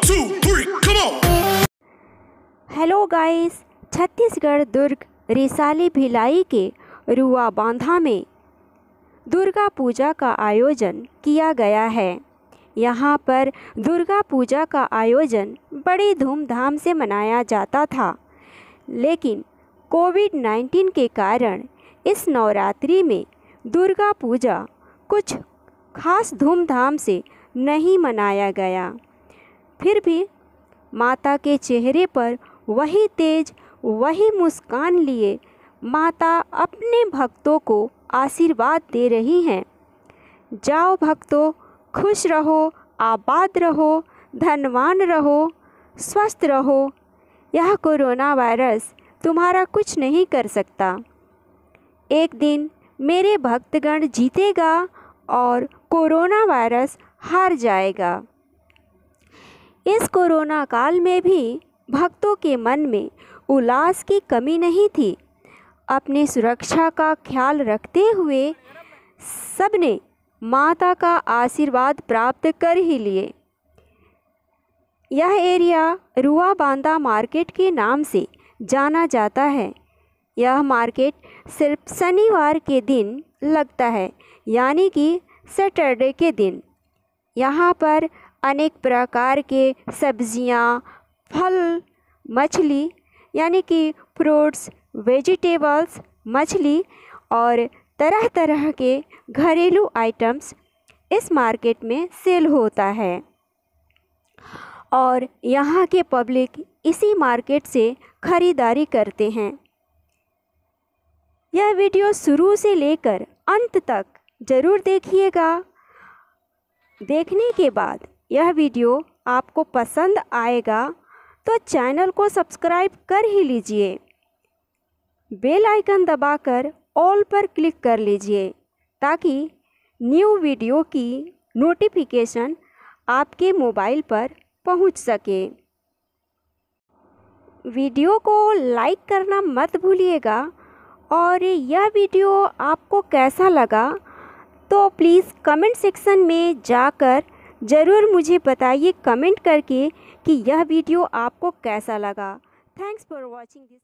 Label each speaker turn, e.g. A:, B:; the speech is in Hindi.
A: two, three, come on! Hello guys Chhattisgarh Durg Risali Bhilai के रुआ बांधा में दुर्गा पूजा का आयोजन किया गया है यहाँ पर दुर्गा पूजा का आयोजन बड़ी धूमधाम से मनाया जाता था लेकिन कोविड 19 के कारण इस नवरात्रि में दुर्गा पूजा कुछ खास धूमधाम से नहीं मनाया गया फिर भी माता के चेहरे पर वही तेज वही मुस्कान लिए माता अपने भक्तों को आशीर्वाद दे रही हैं जाओ भक्तों खुश रहो आबाद रहो धनवान रहो स्वस्थ रहो यह कोरोना वायरस तुम्हारा कुछ नहीं कर सकता एक दिन मेरे भक्तगण जीतेगा और कोरोना वायरस हार जाएगा इस कोरोना काल में भी भक्तों के मन में उल्लास की कमी नहीं थी अपनी सुरक्षा का ख्याल रखते हुए सबने माता का आशीर्वाद प्राप्त कर ही लिए यह एरिया रुआ बांदा मार्केट के नाम से जाना जाता है यह मार्केट सिर्फ शनिवार के दिन लगता है यानी कि सैटरडे के दिन यहाँ पर अनेक प्रकार के सब्ज़ियाँ फल मछली यानी कि फ्रूट्स वेजिटेबल्स मछली और तरह तरह के घरेलू आइटम्स इस मार्केट में सेल होता है और यहाँ के पब्लिक इसी मार्केट से ख़रीदारी करते हैं यह वीडियो शुरू से लेकर अंत तक ज़रूर देखिएगा देखने के बाद यह वीडियो आपको पसंद आएगा तो चैनल को सब्सक्राइब कर ही लीजिए बेल आइकन दबाकर ऑल पर क्लिक कर लीजिए ताकि न्यू वीडियो की नोटिफिकेशन आपके मोबाइल पर पहुंच सके वीडियो को लाइक करना मत भूलिएगा और यह वीडियो आपको कैसा लगा तो प्लीज़ कमेंट सेक्शन में जाकर ज़रूर मुझे बताइए कमेंट करके कि यह वीडियो आपको कैसा लगा थैंक्स फॉर वॉचिंग दिस